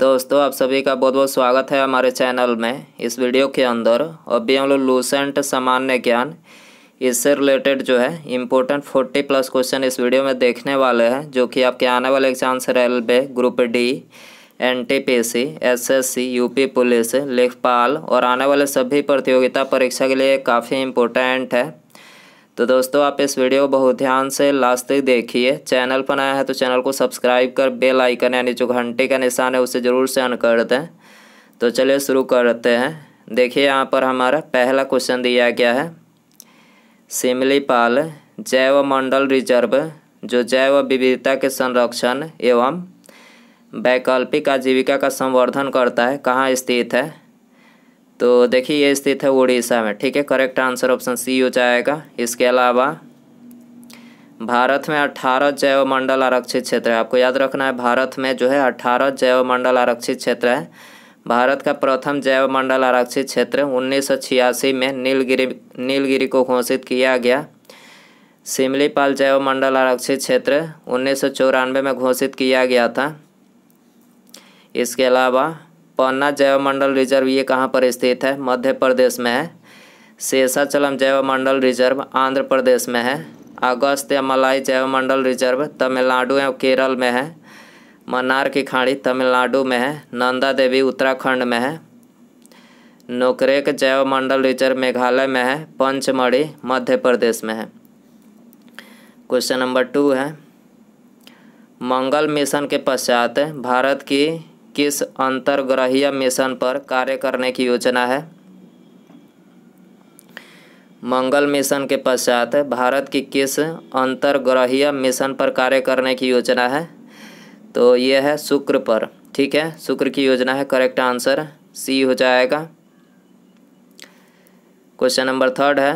दोस्तों आप सभी का बहुत बहुत स्वागत है हमारे चैनल में इस वीडियो के अंदर अभी हम लोग लूसेंट सामान्य ज्ञान इससे रिलेटेड जो है इम्पोर्टेंट फोर्टी प्लस क्वेश्चन इस वीडियो में देखने वाले हैं जो कि आपके आने वाले exams railway group D N T P C S S C U P police लेखपाल और आने वाले सभी प्रतियोगिता परीक्षा के लिए काफ़ी इम्पोर्टेंट है तो दोस्तों आप इस वीडियो को बहुत ध्यान से लास्ट तक देखिए चैनल पर नया है तो चैनल को सब्सक्राइब कर बेल आइकन यानी जो घंटे का निशान है उसे ज़रूर से ऑन कर दें तो चलिए शुरू करते हैं देखिए यहाँ पर हमारा पहला क्वेश्चन दिया गया है सिमलीपाल जैव मंडल रिजर्व जो जैव विविधता के संरक्षण एवं वैकल्पिक आजीविका का संवर्धन करता है कहाँ स्थित है तो देखिए ये स्थित है उड़ीसा में ठीक है करेक्ट आंसर ऑप्शन सी हो जाएगा इसके अलावा भारत में अठारह जैव मंडल आरक्षित क्षेत्र है आपको याद रखना है भारत में जो है अठारह जैव मंडल आरक्षित क्षेत्र है भारत का प्रथम जैव मंडल आरक्षित क्षेत्र उन्नीस में नीलगिरी नीलगिरी को घोषित किया गया सिमलीपाल जैव मंडल आरक्षित क्षेत्र उन्नीस में घोषित किया गया था इसके अलावा पन्ना जैवमंडल रिजर्व ये कहाँ पर स्थित है मध्य प्रदेश में है शेषाचलम जैवमंडल रिजर्व आंध्र प्रदेश में है अगस्त या मलाई जैवमंडल रिजर्व तमिलनाडु एवं केरल में है मन्नार की खाड़ी तमिलनाडु में है नंदा देवी उत्तराखंड में है नोकरेक जैवमंडल रिजर्व मेघालय में है पंचमढ़ी मध्य प्रदेश में है क्वेश्चन नंबर टू है मंगल मिशन के पश्चात भारत की किस अंतर्ग्रहीय मिशन पर कार्य करने की योजना है मंगल मिशन के पश्चात भारत की किस अंतर्ग्रहीय मिशन पर कार्य करने की योजना है तो यह है शुक्र पर ठीक है शुक्र की योजना है करेक्ट आंसर सी हो जाएगा क्वेश्चन नंबर थर्ड है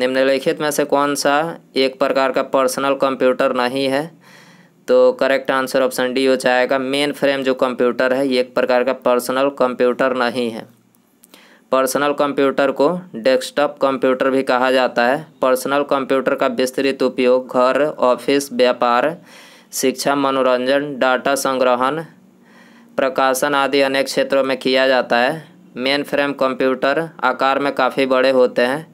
निम्नलिखित में से कौन सा एक प्रकार का पर्सनल कंप्यूटर नहीं है तो करेक्ट आंसर ऑप्शन डी हो जाएगा मेन फ्रेम जो कंप्यूटर है ये एक प्रकार का पर्सनल कंप्यूटर नहीं है पर्सनल कंप्यूटर को डेस्कटॉप कंप्यूटर भी कहा जाता है पर्सनल कंप्यूटर का विस्तृत उपयोग घर ऑफिस व्यापार शिक्षा मनोरंजन डाटा संग्रहण प्रकाशन आदि अनेक क्षेत्रों में किया जाता है मेन फ्रेम कंप्यूटर आकार में काफ़ी बड़े होते हैं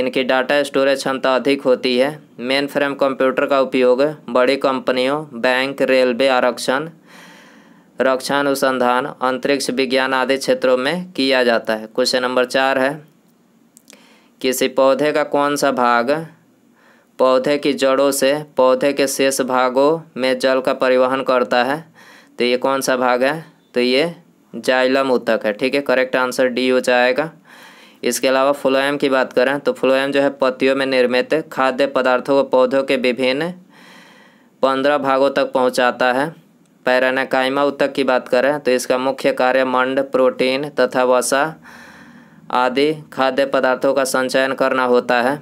इनकी डाटा स्टोरेज क्षमता अधिक होती है मेन फ्रेम कंप्यूटर का उपयोग बड़ी कंपनियों बैंक रेलवे आरक्षण रक्षा अनुसंधान अंतरिक्ष विज्ञान आदि क्षेत्रों में किया जाता है क्वेश्चन नंबर चार है किसी पौधे का कौन सा भाग पौधे की जड़ों से पौधे के शेष भागों में जल का परिवहन करता है तो ये कौन सा भाग है तो ये जाइलम ऊतक है ठीक है करेक्ट आंसर डी हो जाएगा इसके अलावा फ्लोएम की बात करें तो फ्लोएम जो है पत्तियों में निर्मित खाद्य पदार्थों को पौधों के विभिन्न पंद्रह भागों तक पहुंचाता है पैरानाकाइमा उत्तक की बात करें तो इसका मुख्य कार्य मंड प्रोटीन तथा वसा आदि खाद्य पदार्थों का संचयन करना होता है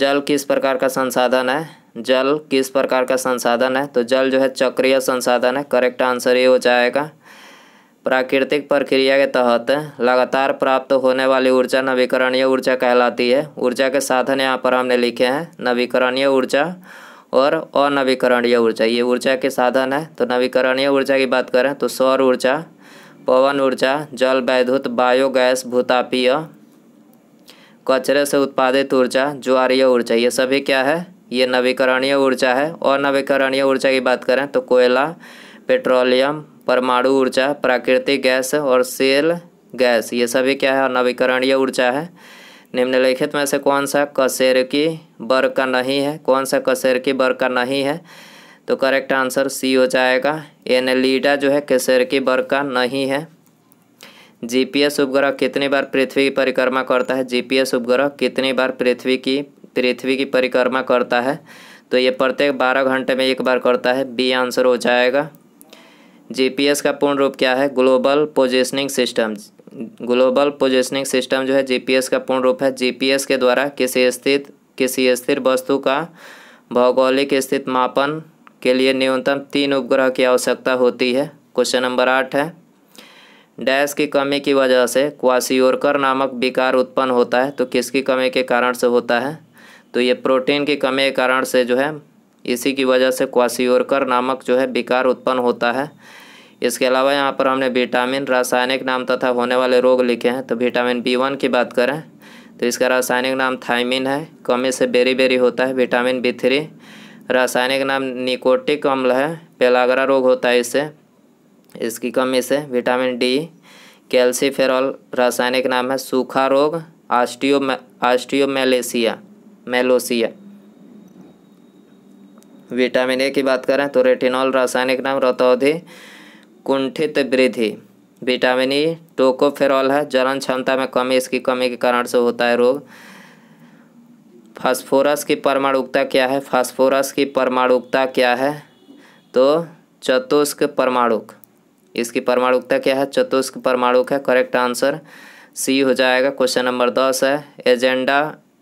जल किस प्रकार का संसाधन है जल किस प्रकार का संसाधन है तो जल जो है चक्रीय संसाधन है करेक्ट आंसर ये हो जाएगा प्राकृतिक प्रक्रिया के तहत लगातार प्राप्त होने वाली ऊर्जा नवीकरणीय ऊर्जा कहलाती है ऊर्जा के साधन यहाँ पर हमने लिखे हैं नवीकरणीय ऊर्जा और अनवीकरणीय ऊर्जा ये ऊर्जा के साधन है तो नवीकरणीय ऊर्जा की बात करें तो सौर ऊर्जा पवन ऊर्जा जल वैद्युत बायोगैस भूतापीय कचरे से उत्पादित ऊर्जा ज्वारीय ऊर्जा ये सभी क्या है ये नवीकरणीय ऊर्जा है और नवीकरणीय ऊर्जा की बात करें तो कोयला पेट्रोलियम परमाणु ऊर्जा प्राकृतिक गैस और सेल गैस ये सभी क्या है नवीकरणीय ऊर्जा है निम्नलिखित में से कौन सा कसेर की बर का नहीं है कौन सा कसेर की बर का नहीं है तो करेक्ट आंसर सी हो जाएगा एनलीडा जो है कसेर की बर का नहीं है जीपीएस उपग्रह कितनी बार पृथ्वी की परिक्रमा करता है जीपीएस उपग्रह कितनी बार पृथ्वी की पृथ्वी की परिक्रमा करता है तो ये प्रत्येक बारह घंटे में एक बार करता है बी आंसर हो जाएगा जीपीएस का पूर्ण रूप क्या है global positioning system global positioning system जो है जीपीएस का पूर्ण रूप है जीपीएस के द्वारा किसी स्थित किसी स्थिर वस्तु का भौगोलिक स्थित मापन के लिए न्यूनतम तीन उपग्रह की आवश्यकता होती है क्वेश्चन नंबर आठ है डैश की कमी की वजह से क्वासियोरकर नामक विकार उत्पन्न होता है तो किसकी कमी के कारण से होता है तो ये प्रोटीन की कमी के कारण से जो है इसी की वजह से क्वासियोरकर नामक जो है विकार उत्पन्न होता है इसके अलावा यहाँ पर हमने विटामिन रासायनिक नाम तथा होने वाले रोग लिखे हैं तो विटामिन बी वन की बात करें तो इसका रासायनिक नाम थाइमिन है कमी से बेरी बेरी होता है विटामिन बी थ्री रासायनिक नाम निकोटिक अम्ल है पेलागरा रोग होता है इससे इसकी कमी से विटामिन डी कैल्सीफेरॉल रासायनिक नाम है सूखा रोग आस्टियो आस्टियोमेलेसिया मेलोसिया विटामिन ए की बात करें तो रेटिनॉल रासायनिक नाम रतौधि कुंठित वृद्धि विटामिन ई टोकोफेरॉल है जलन क्षमता में कमी इसकी कमी के कारण से होता है रोग फास्फोरस की परमाणुकता क्या है फास्फोरस की परमाणुकता क्या है तो चतुष्क परमाणुक इसकी परमाणुकता क्या है चतुष्क परमाणुक है करेक्ट आंसर सी हो जाएगा क्वेश्चन नंबर दस है agenda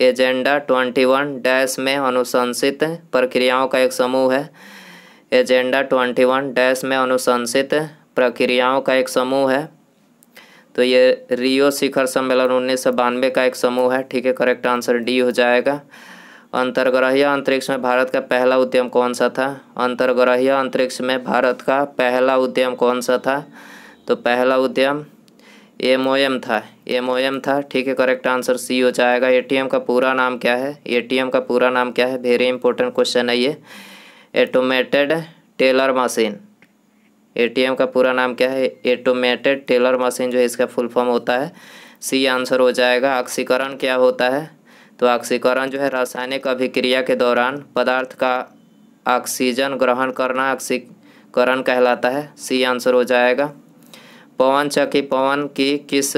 agenda twenty one dash में अनुशंसित प्रक्रियाओं का एक समूह है एजेंडा ट्वेंटी वन डैश में अनुशंसित प्रक्रियाओं का एक समूह है तो ये रियो शिखर सम्मेलन उन्नीस सौ बानवे का एक समूह है ठीक है करेक्ट आंसर डी हो जाएगा अंतर्ग्रहीय अंतरिक्ष में भारत का पहला उद्यम कौन सा था अंतर्ग्रहीय अंतरिक्ष में भारत का पहला उद्यम कौन सा था तो पहला उद्यम एम ओ एम था एम ओ एम था ठीक है करेक्ट आंसर सी हो जाएगा ए टी एम का पूरा नाम क्या है ए टी एम का पूरा नाम क्या है वेरी इंपॉर्टेंट क्वेश्चन है ये एटोमेटेड टेलर मशीन एटीएम का पूरा नाम क्या है एटोमेटेड टेलर मशीन जो है इसका फुल फॉर्म होता है सी आंसर हो जाएगा ऑक्सीकरण क्या होता है तो ऑक्सीकरण जो है रासायनिक अभिक्रिया के दौरान पदार्थ का ऑक्सीजन ग्रहण करना ऑक्सीकरण कहलाता है सी आंसर हो जाएगा पवन चक्की पवन की किस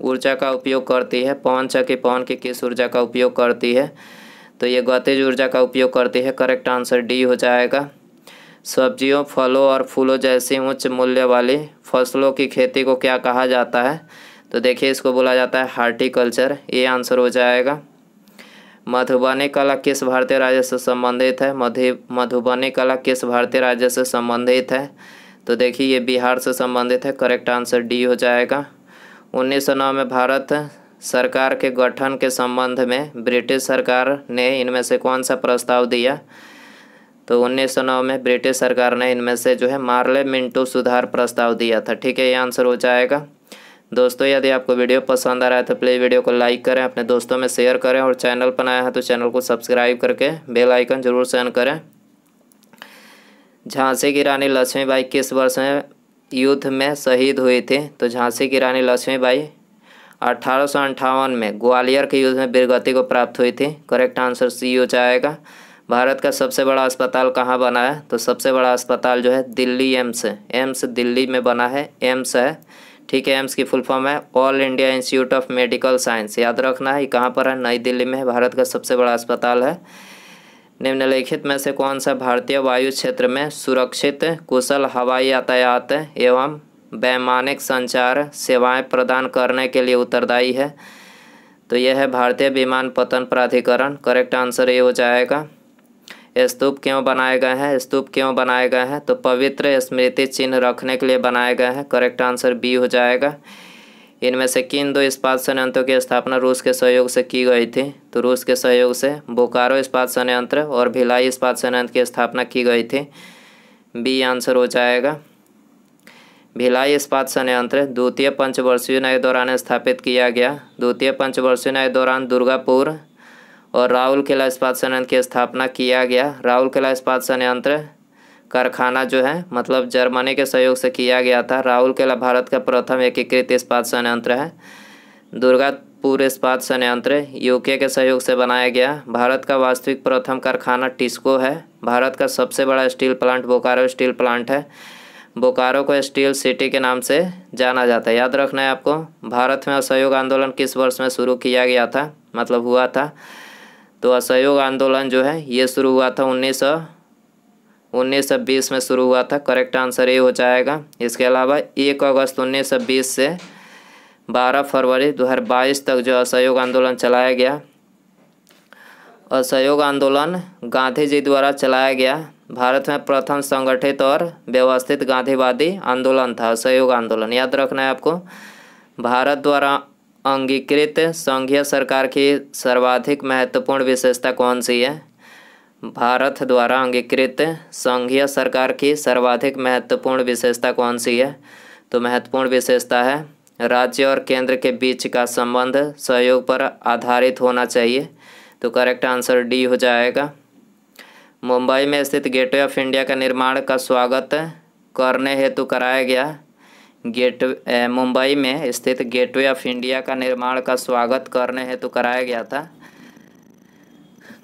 ऊर्जा का उपयोग करती है पवन चक्की पवन की किस ऊर्जा का उपयोग करती है तो ये गतिज ऊर्जा का उपयोग करती है करेक्ट आंसर डी हो जाएगा सब्जियों फलों और फूलों जैसी उच्च मूल्य वाली फसलों की खेती को क्या कहा जाता है तो देखिए इसको बोला जाता है हार्टिकल्चर ये आंसर हो जाएगा मधुबनी कला किस भारतीय राज्य से संबंधित है मधु मधुबनी कला किस भारतीय राज्य से संबंधित है तो देखिए ये बिहार से संबंधित है करेक्ट आंसर डी हो जाएगा उन्नीस में भारत सरकार के गठन के संबंध में ब्रिटिश सरकार ने इनमें से कौन सा प्रस्ताव दिया तो 1909 में ब्रिटिश सरकार ने इनमें से जो है मार्ले मिंटू सुधार प्रस्ताव दिया था ठीक है ये आंसर हो जाएगा दोस्तों यदि आपको वीडियो पसंद आ रहा है तो प्लीज़ वीडियो को लाइक करें अपने दोस्तों में शेयर करें और चैनल पर आया है तो चैनल को सब्सक्राइब करके बेल आइकन जरूर सेन करें झांसी की रानी लक्ष्मीबाई किस वर्ष में यूथ में शहीद हुई थी तो झांसी की रानी लक्ष्मीबाई अठारह में ग्वालियर के युद्ध में वीरगति को प्राप्त हुई थी करेक्ट आंसर सी हो जाएगा भारत का सबसे बड़ा अस्पताल कहाँ बना है तो सबसे बड़ा अस्पताल जो है दिल्ली एम्स एम्स दिल्ली में बना है एम्स है ठीक है एम्स की फुल फॉर्म है All India Institute of Medical Science याद रखना है ये कहाँ पर है नई दिल्ली में है भारत का सबसे बड़ा अस्पताल है निम्नलिखित में से कौन सा भारतीय वायु क्षेत्र में सुरक्षित कुशल हवाई यातायात एवं वैमानिक संचार सेवाएं प्रदान करने के लिए उत्तरदायी है तो यह है भारतीय विमान पतन प्राधिकरण करेक्ट आंसर ये हो जाएगा स्तूप क्यों बनाए गए हैं स्तूप क्यों बनाए गए हैं तो पवित्र स्मृति चिन्ह रखने के लिए बनाए गए हैं करेक्ट आंसर बी हो जाएगा इनमें से किन दो इस्पात संयंत्रों की स्थापना रूस के सहयोग से की गई थी तो रूस के सहयोग से बोकारो इस्पात संयंत्र और भिलाई इस्पात संयंत्र की स्थापना की गई थी बी आंसर हो जाएगा भिलाई इस्पात संयंत्र द्वितीय पंचवर्षीय न्याय दौरान स्थापित किया गया द्वितीय पंचवर्षीय न्याय दौरान दुर्गापुर और राहुल किला इस्पात संयंत्र की स्थापना किया गया राहुल किला इस्पात संयंत्र कारखाना जो है मतलब जर्मनी के सहयोग से किया गया था राहुल किला भारत का प्रथम एकीकृत इस्पात संयंत्र है दुर्गापुर इस्पात संयंत्र यूके के सहयोग से बनाया गया भारत का वास्तविक प्रथम कारखाना टिस्को है भारत का सबसे बड़ा steel plant Bokaro steel plant है बोकारो को स्टील सिटी के नाम से जाना जाता है याद रखना है आपको भारत में असहयोग आंदोलन किस वर्ष में शुरू किया गया था मतलब हुआ था तो असहयोग आंदोलन जो है ये शुरू हुआ था उन्नीस सौ उन्नीस सौ बीस में शुरू हुआ था करेक्ट आंसर ये हो जाएगा इसके अलावा एक अगस्त उन्नीस सौ बीस से बारह फरवरी दो हज़ार बाईस तक जो असहयोग आंदोलन चलाया गया असहयोग आंदोलन गांधी जी द्वारा चलाया गया भारत में प्रथम संगठित और व्यवस्थित गांधीवादी आंदोलन था सहयोग आंदोलन याद रखना है आपको भारत द्वारा अंगीकृत संघीय सरकार की सर्वाधिक महत्वपूर्ण विशेषता कौन सी है भारत द्वारा अंगीकृत संघीय सरकार की सर्वाधिक महत्वपूर्ण विशेषता कौन सी है तो महत्वपूर्ण विशेषता है राज्य और केंद्र के बीच का संबंध सहयोग पर आधारित होना चाहिए तो करेक्ट आंसर डी हो जाएगा मुंबई में स्थित गेटवे ऑफ इंडिया का निर्माण का स्वागत करने हेतु कराया गया गेट मुंबई में स्थित गेटवे ऑफ इंडिया का निर्माण का स्वागत करने हेतु कराया गया था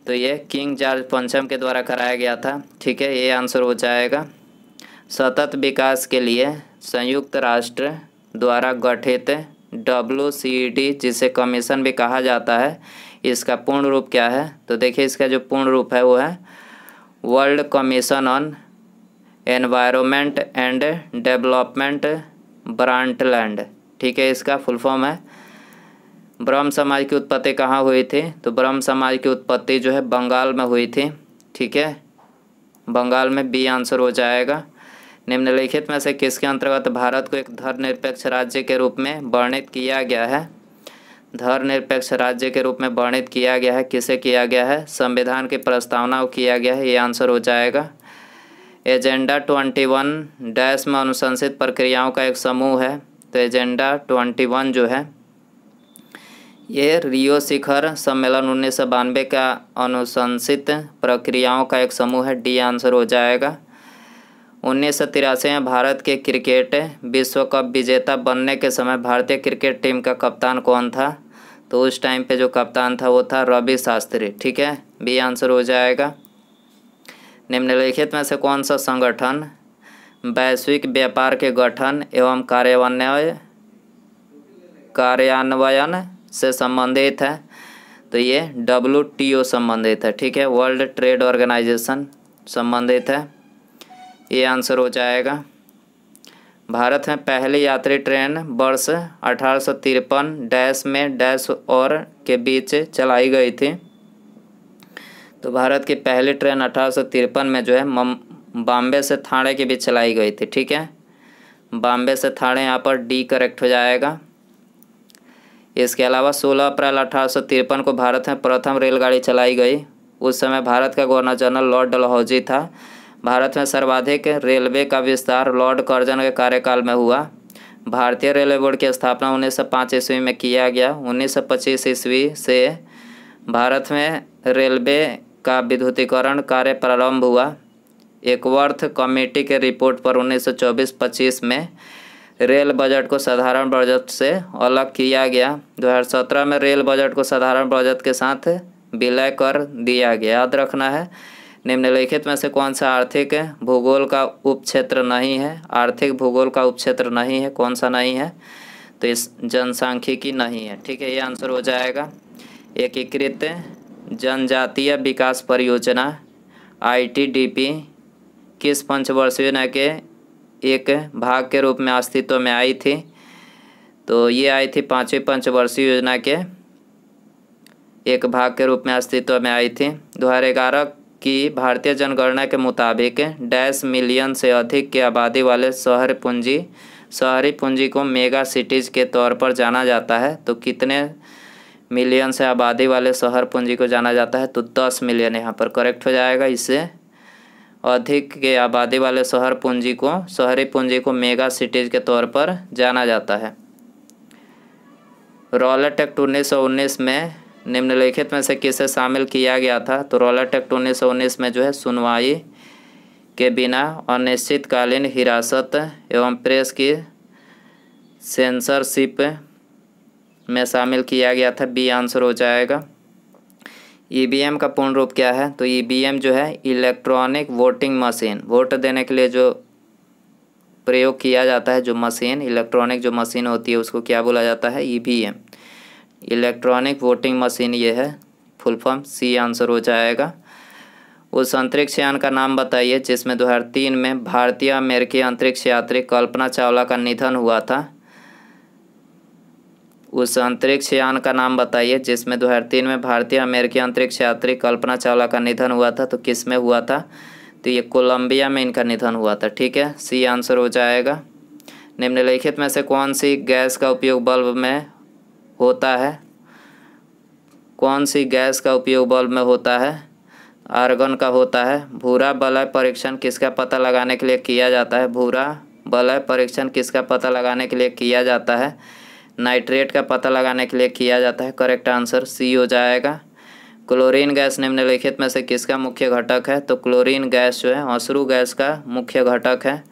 तो ये किंग जॉर्ज पंचम के द्वारा कराया गया था ठीक है ये आंसर हो जाएगा सतत विकास के लिए संयुक्त राष्ट्र द्वारा गठित डब्ल्यू सी डी जिसे कमीशन भी कहा जाता है इसका पूर्ण रूप क्या है तो देखिए इसका जो पूर्ण रूप है वो है World Commission on Environment and Development Brundtland ठीक है इसका फुल फॉर्म है ब्रह्म समाज की उत्पत्ति कहाँ हुई थी तो ब्रह्म समाज की उत्पत्ति जो है बंगाल में हुई थी ठीक है बंगाल में बी आंसर हो जाएगा निम्नलिखित में से किसके अंतर्गत भारत को एक धर्मनिरपेक्ष राज्य के रूप में वर्णित किया गया है धर्मनिरपेक्ष राज्य के रूप में वर्णित किया गया है किसे किया गया है संविधान की प्रस्तावना को किया गया है ये आंसर हो जाएगा एजेंडा ट्वेंटी वन डैश में अनुशंसित प्रक्रियाओं का एक समूह है तो एजेंडा ट्वेंटी वन जो है ये रियो शिखर सम्मेलन उन्नीस सौ बानवे का अनुशंसित प्रक्रियाओं का एक समूह है डी आंसर हो जाएगा उन्नीस सौ तिरासी में भारत के क्रिकेट विश्व कप विजेता बनने के समय भारतीय क्रिकेट टीम का कप्तान कौन था तो उस टाइम पे जो कप्तान था वो था रवि शास्त्री ठीक है बी आंसर हो जाएगा निम्नलिखित में से कौन सा संगठन वैश्विक व्यापार के गठन एवं कार्यान्वय कार्यान्वयन से संबंधित है तो ये डब्ल्यू टी ओ संबंधित है ठीक है वर्ल्ड ट्रेड ऑर्गेनाइजेशन संबंधित है ये आंसर हो जाएगा भारत में पहली यात्री ट्रेन वर्ष अठारह डैश में डैश और के बीच चलाई गई थी तो भारत की पहली ट्रेन अठारह में जो है बॉम्बे से थाने के बीच चलाई गई थी ठीक है बॉम्बे से थाने यहाँ पर डी करेक्ट हो जाएगा इसके अलावा 16 अप्रैल अठारह को भारत में प्रथम रेलगाड़ी चलाई गई उस समय भारत का गवर्नर जनरल लॉर्ड डलहौजी था भारत में सर्वाधिक रेलवे का विस्तार लॉर्ड कर्जन के कार्यकाल में हुआ भारतीय रेलवे बोर्ड की स्थापना उन्नीस सौ पाँच ईस्वी में किया गया उन्नीस सौ पच्चीस ईस्वी से भारत में रेलवे का विद्युतीकरण कार्य प्रारंभ हुआ एकवर्थ कमेटी के रिपोर्ट पर 1924-25 में रेल बजट को साधारण बजट से अलग किया गया 2017 में रेल बजट को साधारण बजट के साथ विलय कर दिया गया याद रखना है निम्नलिखित में से कौन सा आर्थिक भूगोल का उपक्षेत्र नहीं है आर्थिक भूगोल का उपक्षेत्र नहीं है कौन सा नहीं है तो इस जनसांख्यिकी नहीं है ठीक है ये आंसर हो जाएगा एकीकृत जनजातीय विकास परियोजना आईटीडीपी किस पंचवर्षीय योजना के एक भाग के रूप में अस्तित्व में आई थी तो ये आई थी पाँचवीं पंचवर्षीय योजना के एक भाग के रूप में अस्तित्व में आई थी दो हज़ार ग्यारह कि भारतीय जनगणना के मुताबिक डैश मिलियन से अधिक की आबादी वाले शहर पूंजी शहरी पूंजी को मेगा सिटीज़ के तौर पर जाना जाता है तो कितने मिलियन से आबादी वाले शहर पूंजी को जाना जाता है तो दस मिलियन यहाँ पर करेक्ट हो जाएगा इससे अधिक के आबादी वाले शहर पूंजी को शहरी पूंजी को मेगा सिटीज़ के तौर पर जाना जाता है रॉलेट एक्ट उन्नीस में निम्नलिखित में से किसे शामिल किया गया था तो रोलर एक्ट उन्नीस में जो है सुनवाई के बिना अनिश्चितकालीन हिरासत एवं प्रेस की सेंसरशिप में शामिल किया गया था बी आंसर हो जाएगा ईवीएम का पूर्ण रूप क्या है तो ईवीएम जो है इलेक्ट्रॉनिक वोटिंग मशीन वोट देने के लिए जो प्रयोग किया जाता है जो मशीन इलेक्ट्रॉनिक जो मशीन होती है उसको क्या बोला जाता है ईवीएम इलेक्ट्रॉनिक वोटिंग मशीन ये है फुल फॉर्म सी आंसर हो जाएगा उस अंतरिक्ष यान का नाम बताइए जिसमें 2003 में भारतीय अमेरिकी अंतरिक्ष यात्री कल्पना चावला का निधन हुआ था उस अंतरिक्ष यान का नाम बताइए जिसमें 2003 में भारतीय अमेरिकी अंतरिक्ष यात्री कल्पना चावला का निधन हुआ था तो किस में हुआ था तो ये कोलंबिया में इनका निधन हुआ था ठीक है सी आंसर हो जाएगा निम्नलिखित में से कौन सी गैस का उपयोग बल्ब में होता है कौन सी गैस का उपयोग बल्ब में होता है आर्गन का होता है भूरा बलय परीक्षण किसका पता लगाने के लिए किया जाता है भूरा बलय परीक्षण किसका पता लगाने के लिए किया जाता है नाइट्रेट का पता लगाने के लिए किया जाता है करेक्ट आंसर सी हो जाएगा क्लोरीन गैस निम्नलिखित में से किसका मुख्य घटक है तो क्लोरीन गैस जो है अश्रु गैस का मुख्य घटक है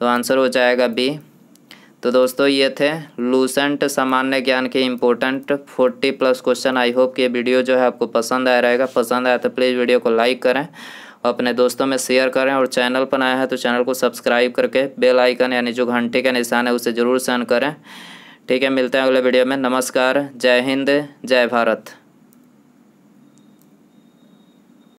तो आंसर हो जाएगा बी तो दोस्तों ये थे लूसेंट सामान्य ज्ञान के important forty plus question I hope कि ये वीडियो जो है आपको पसंद आया रहेगा पसंद आया तो प्लीज़ वीडियो को लाइक करें और अपने दोस्तों में शेयर करें और चैनल पर आया है तो चैनल को सब्सक्राइब करके बेल आइकन यानी जो घंटे का निशान है उसे ज़रूर सेंड करें ठीक है मिलते हैं अगले वीडियो में नमस्कार जय हिंद जय भारत